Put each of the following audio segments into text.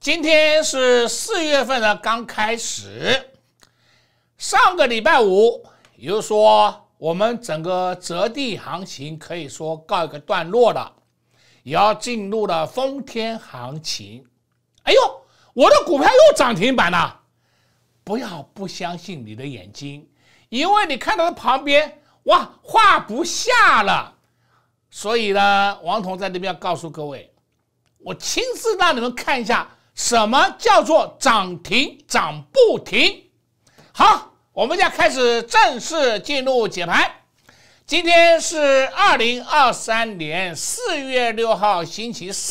今天是四月份的刚开始，上个礼拜五，也就是说我们整个折地行情可以说告一个段落了，也要进入了封天行情。哎呦，我的股票又涨停板了！不要不相信你的眼睛，因为你看到的旁边，哇，画不下了。所以呢，王彤在那边要告诉各位，我亲自让你们看一下。什么叫做涨停涨不停？好，我们要开始正式进入解盘。今天是二零二三年四月六号，星期四。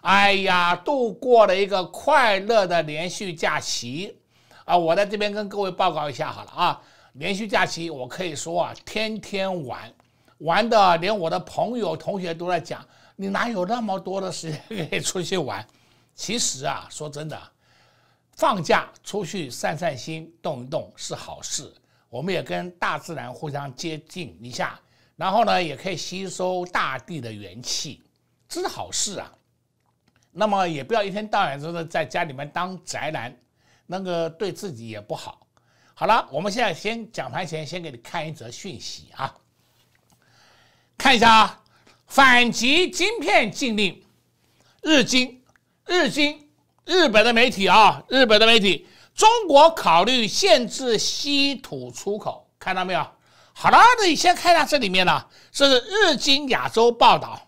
哎呀，度过了一个快乐的连续假期啊！我在这边跟各位报告一下好了啊，连续假期我可以说啊，天天玩，玩的连我的朋友同学都在讲，你哪有那么多的时间可以出去玩？其实啊，说真的，放假出去散散心、动一动是好事。我们也跟大自然互相接近一下，然后呢，也可以吸收大地的元气，这是好事啊。那么也不要一天到晚的在家里面当宅男，那个对自己也不好。好了，我们现在先讲盘前，先给你看一则讯息啊，看一下啊，反击晶片禁令，日经。日经日本的媒体啊，日本的媒体，中国考虑限制稀土出口，看到没有？好了，你先看到这里面呢，这是日经亚洲报道，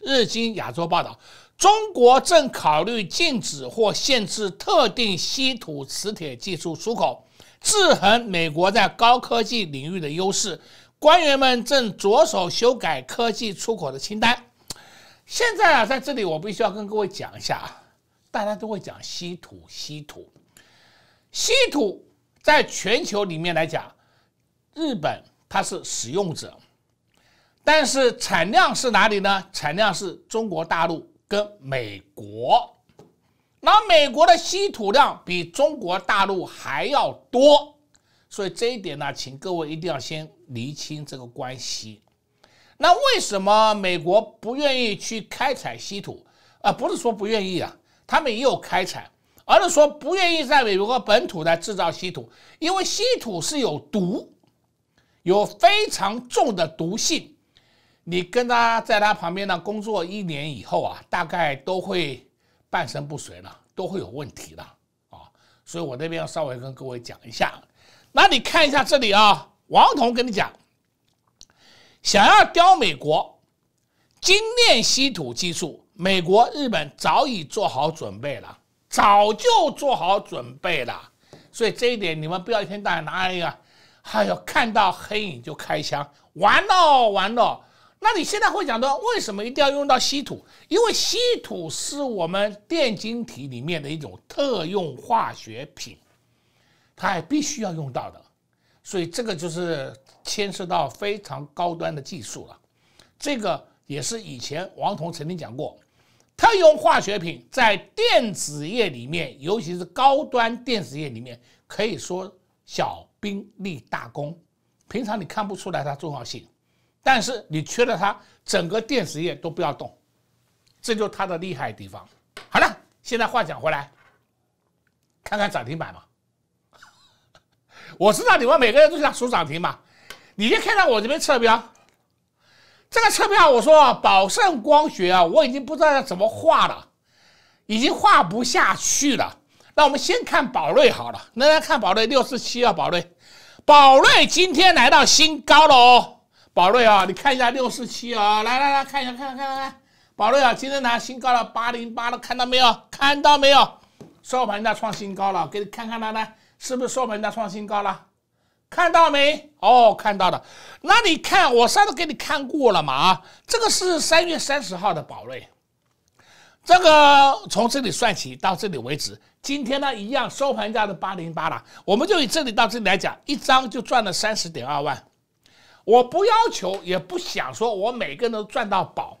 日经亚洲报道，中国正考虑禁止或限制特定稀土磁铁技术出口，制衡美国在高科技领域的优势。官员们正着手修改科技出口的清单。现在啊，在这里我必须要跟各位讲一下啊。大家都会讲稀土，稀土，稀土在全球里面来讲，日本它是使用者，但是产量是哪里呢？产量是中国大陆跟美国，那美国的稀土量比中国大陆还要多，所以这一点呢，请各位一定要先厘清这个关系。那为什么美国不愿意去开采稀土？啊，不是说不愿意啊。他们也有开采，而是说不愿意在美国本土来制造稀土，因为稀土是有毒，有非常重的毒性。你跟他在他旁边呢工作一年以后啊，大概都会半身不遂了，都会有问题了啊。所以我这边要稍微跟各位讲一下。那你看一下这里啊，王彤跟你讲，想要雕美国精炼稀土技术。美国、日本早已做好准备了，早就做好准备了，所以这一点你们不要一天到晚拿一个，哎呦，看到黑影就开枪，完了完了。那你现在会讲到为什么一定要用到稀土？因为稀土是我们电晶体里面的一种特用化学品，它还必须要用到的，所以这个就是牵涉到非常高端的技术了。这个也是以前王彤曾经讲过。特用化学品在电子业里面，尤其是高端电子业里面，可以说小兵立大功。平常你看不出来它重要性，但是你缺了它，整个电子业都不要动。这就是它的厉害地方。好了，现在话讲回来，看看涨停板吧。我知道你们每个人都想数涨停嘛，你先看看我这边测标。这个车票，我说啊，宝盛光学啊，我已经不知道要怎么画了，已经画不下去了。那我们先看宝瑞好了，那来，看宝瑞六四七啊，宝瑞，宝瑞今天来到新高了哦，宝瑞啊，你看一下六四七啊，来来来，看一下，看看，看看，宝瑞啊，今天拿新高了八零八了，看到没有？看到没有？收盘价创新高了，给你看看它呢，是不是收盘价创新高了？看到没？哦，看到了。那你看，我上次给你看过了嘛？啊，这个是三月三十号的宝瑞，这个从这里算起，到这里为止，今天呢一样收盘价的八零八了。我们就以这里到这里来讲，一张就赚了三十点二万。我不要求，也不想说，我每个人都赚到宝。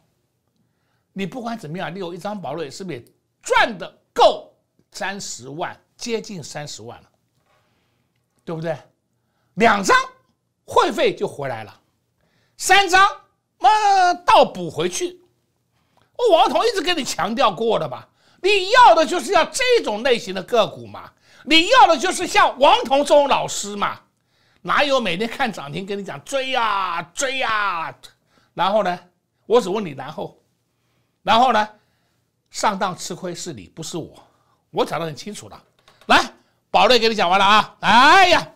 你不管怎么样，你有一张宝瑞，是不是赚的够三十万，接近三十万了，对不对？两张，会费就回来了，三张嘛倒补回去。我王彤一直跟你强调过的嘛，你要的就是要这种类型的个股嘛，你要的就是像王彤这种老师嘛。哪有每天看涨停跟你讲追啊追啊，然后呢，我只问你，然后，然后呢，上当吃亏是你，不是我。我讲的很清楚了，来，宝瑞给你讲完了啊，哎呀。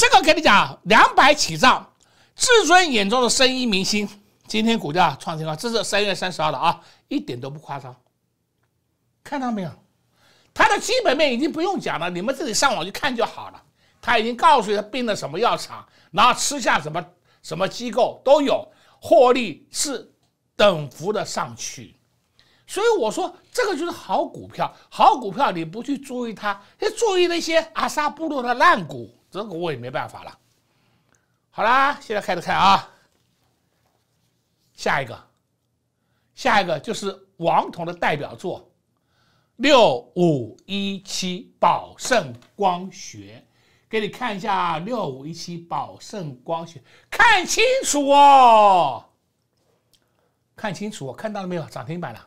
这个给你讲，两百起涨，至尊眼中的生意明星，今天股价创新高，这是三月三十号的啊，一点都不夸张，看到没有？它的基本面已经不用讲了，你们自己上网去看就好了。他已经告诉他病的什么药厂，然后吃下什么什么机构都有获利是等幅的上去，所以我说这个就是好股票，好股票你不去注意它，你注意那些阿萨布鲁的烂股。这个我也没办法了。好啦，现在开始看啊。下一个，下一个就是王彤的代表作六五一七宝盛光学，给你看一下六五一七宝盛光学，看清楚哦，看清楚，看到了没有？涨停板了。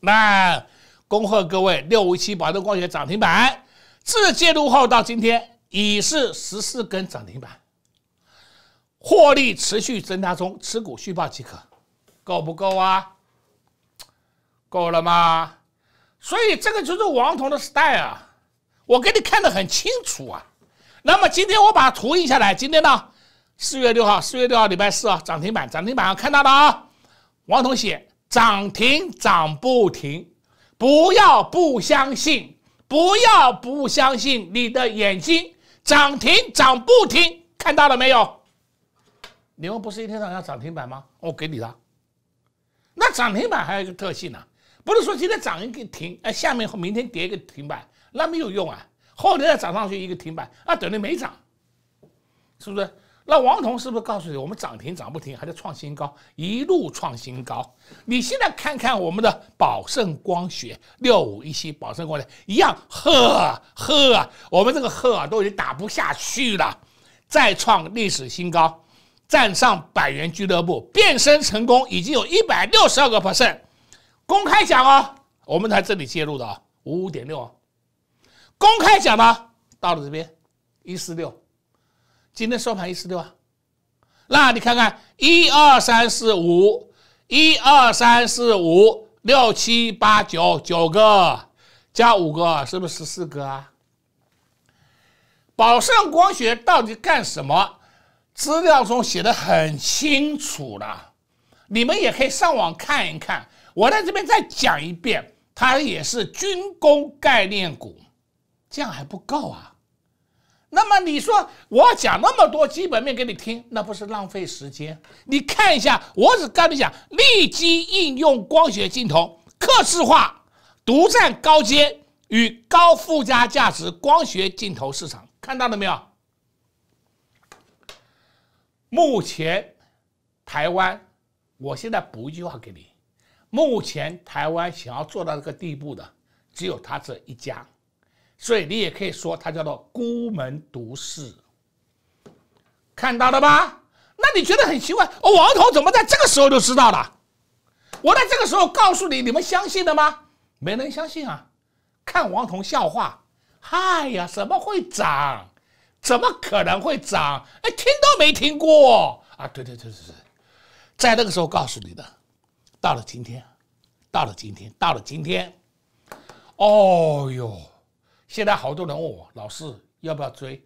那恭贺各位，六五一七宝盛光学涨停板，自介入后到今天。已是十四根涨停板，获利持续增加中，持股续报即可，够不够啊？够了吗？所以这个就是王彤的 style 啊，我给你看的很清楚啊。那么今天我把图印下来，今天呢，四月六号，四月六号礼拜四啊，涨停板，涨停板上看到的啊，王彤写涨停涨不停，不要不相信，不要不相信你的眼睛。涨停涨不停，看到了没有？你们不是一天早上涨停板吗？我给你了。那涨停板还有一个特性呢，不是说今天涨一个停，哎，下面明天跌一个停板，那没有用啊。后天再涨上去一个停板，那等于没涨，是不是？那王彤是不是告诉你，我们涨停涨不停，还在创新高，一路创新高？你现在看看我们的宝盛光学六五一七，宝盛光学一样，呵呵，我们这个呵都已经打不下去了，再创历史新高，站上百元俱乐部，变身成功，已经有一百六十二个 percent。公开讲哦，我们在这里介入的啊，五五点六啊，公开讲呢，到了这边一四六。今天收盘一四六，那你看看一二三四五，一二三四五六七八九九个，加五个，是不是十四个啊？宝胜光学到底干什么？资料中写的很清楚了，你们也可以上网看一看。我在这边再讲一遍，它也是军工概念股，这样还不够啊。那么你说我讲那么多基本面给你听，那不是浪费时间？你看一下，我只跟你讲，立即应用光学镜头，刻字化，独占高阶与高附加价值光学镜头市场，看到了没有？目前台湾，我现在补一句话给你：目前台湾想要做到这个地步的，只有他这一家。所以你也可以说它叫做孤门独市，看到了吧？那你觉得很奇怪，哦、王彤怎么在这个时候就知道了？我在这个时候告诉你，你们相信的吗？没人相信啊！看王彤笑话，嗨呀，怎么会涨？怎么可能会涨？哎，听都没听过啊！对对对对对，在那个时候告诉你的，到了今天，到了今天，到了今天，哦哟！现在好多人问我，老师要不要追？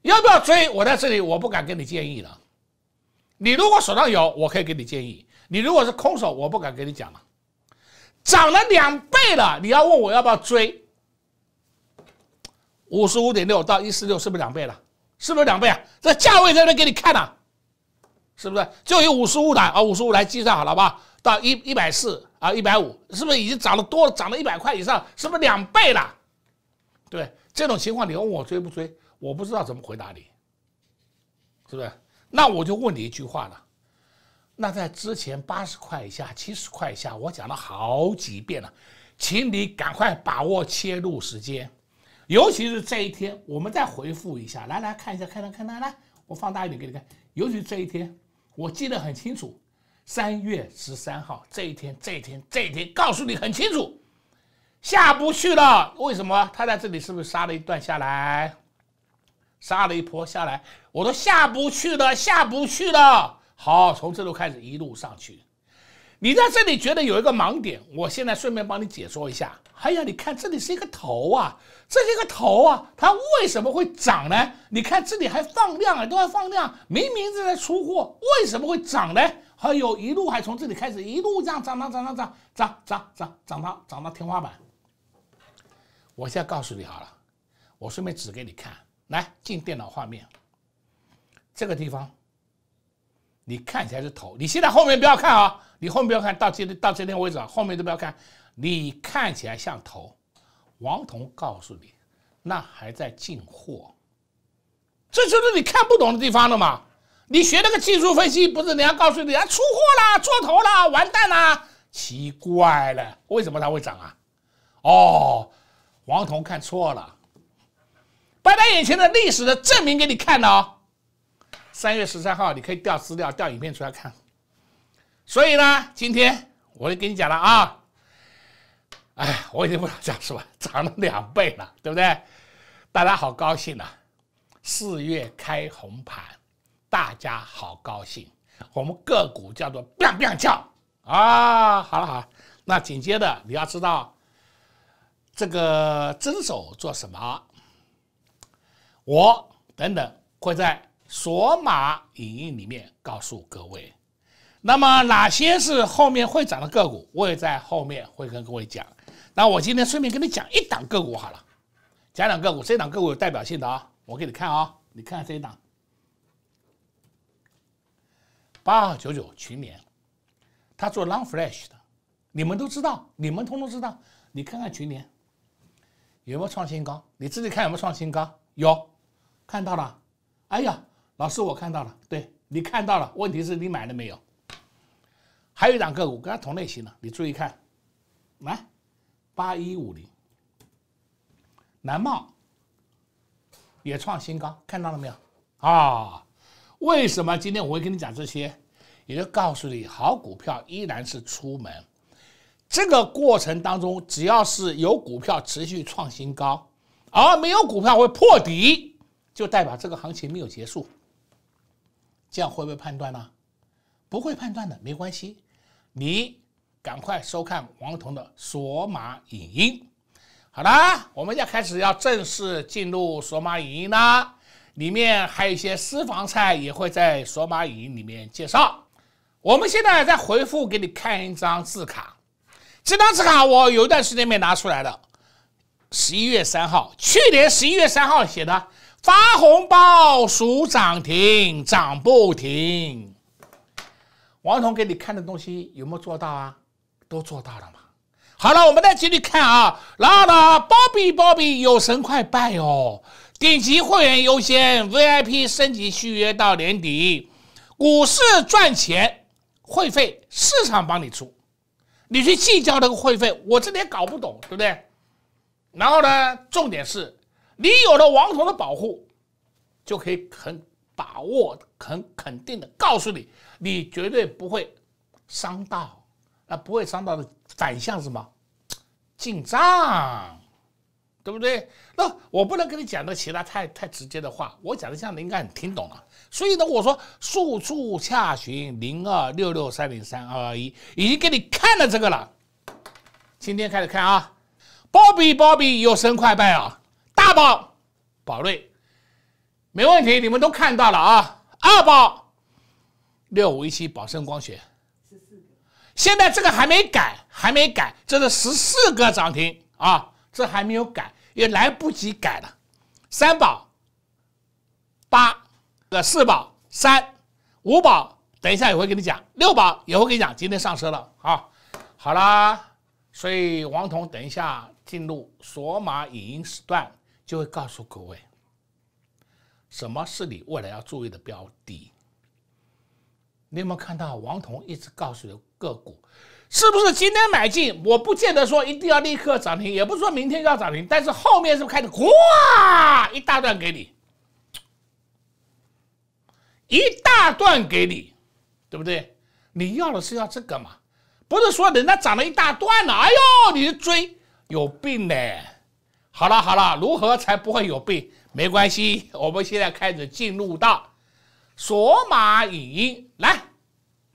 要不要追？我在这里，我不敢给你建议了。你如果手上有，我可以给你建议；你如果是空手，我不敢给你讲了。涨了两倍了，你要问我要不要追？五十五点六到一四六，是不是两倍了？是不是两倍啊？这价位这给你看呐，是不是？就以五十五的啊，五十五来计算好了吧？到一一百四啊，一百五，是不是已经涨了多？涨了一百块以上，是不是两倍了？对这种情况，你问我追不追，我不知道怎么回答你，是不是？那我就问你一句话了。那在之前八十块以下、七十块以下，我讲了好几遍了，请你赶快把握切入时间，尤其是这一天，我们再回复一下。来来，看一下，看那看那来，我放大一点给你看。尤其这一天，我记得很清楚，三月十三号这一天，这一天，这一天，告诉你很清楚。下不去了，为什么？他在这里是不是杀了一段下来，杀了一波下来，我都下不去了，下不去了。好，从这路开始一路上去。你在这里觉得有一个盲点，我现在顺便帮你解说一下。哎呀，你看这里是一个头啊，这是一个头啊，它为什么会涨呢？你看这里还放量啊，都在放量，明明正在出货，为什么会涨呢？还有，一路还从这里开始一路这样涨涨涨涨涨涨涨涨涨到涨到天花板。我现在告诉你好了，我顺便指给你看，来进电脑画面，这个地方，你看起来是头，你现在后面不要看啊，你后面不要看到天到今天为止，后面都不要看，你看起来像头，王彤告诉你，那还在进货，这就是你看不懂的地方了嘛？你学那个技术分析，不是人家告诉你啊，出货啦，做头啦，完蛋啦，奇怪了，为什么它会涨啊？哦。王彤看错了，把他眼前的历史的证明给你看哦。三月十三号，你可以调资料、调影片出来看。所以呢，今天我就跟你讲了啊。哎，我已经不想讲什么，涨了两倍了，对不对？大家好高兴啊！四月开红盘，大家好高兴。我们个股叫做 “bang bang” 叫啊。好了好，了，那紧接着你要知道。这个真手做什么？我等等会在索马影音里面告诉各位。那么哪些是后面会涨的个股？我也在后面会跟各位讲。那我今天顺便跟你讲一档个股好了，讲两个股，这一档个股有代表性的啊，我给你看啊，你看看这一档，八二九九群联，他做 long flash 的，你们都知道，你们通通知道，你看看群联。有没有创新高？你自己看有没有创新高？有，看到了。哎呀，老师，我看到了。对你看到了，问题是你买了没有？还有一档个股跟它同类型的，你注意看，来，八一五零，南茂也创新高，看到了没有？啊，为什么今天我会跟你讲这些？也就告诉你，好股票依然是出门。这个过程当中，只要是有股票持续创新高，而没有股票会破底，就代表这个行情没有结束。这样会不会判断呢？不会判断的，没关系。你赶快收看王彤的索马影音。好啦，我们要开始要正式进入索马影音啦。里面还有一些私房菜也会在索马影音里面介绍。我们现在在回复给你看一张字卡。这张纸卡我有一段时间没拿出来了，十一月三号，去年十一月三号写的，发红包数涨停涨不停。王彤给你看的东西有没有做到啊？都做到了吗？好了，我们再继续看啊。然后呢，包 b 包 i 有神快拜哦！顶级会员优先，VIP 升级续约到年底，股市赚钱会费市场帮你出。你去计较那个会费，我这点搞不懂，对不对？然后呢，重点是，你有了王总的保护，就可以很把握、很肯定的告诉你，你绝对不会伤到，那不会伤到的反向是什么？进账。对不对？那我不能跟你讲的其他太太直接的话，我讲的这样的应该你听懂了。所以呢，我说数速洽询零二六六三零三二二一，已经给你看了这个了。今天开始看啊，宝比宝比有声快拜啊，大宝宝瑞没问题，你们都看到了啊。二宝六五一七宝盛光学，现在这个还没改，还没改，这是十四个涨停啊，这还没有改。也来不及改了，三宝八呃四宝三五宝等一下也会跟你讲六宝也会跟你讲今天上车了啊好啦，所以王彤等一下进入索马影音时段就会告诉各位，什么是你未来要注意的标的。你有没有看到王彤一直告诉的个股？是不是今天买进？我不见得说一定要立刻涨停，也不是说明天要涨停，但是后面是不是开始哗一大段给你，一大段给你，对不对？你要的是要这个嘛？不是说人家涨了一大段了，哎呦，你追有病嘞！好了好了，如何才不会有病？没关系，我们现在开始进入到索马影音来。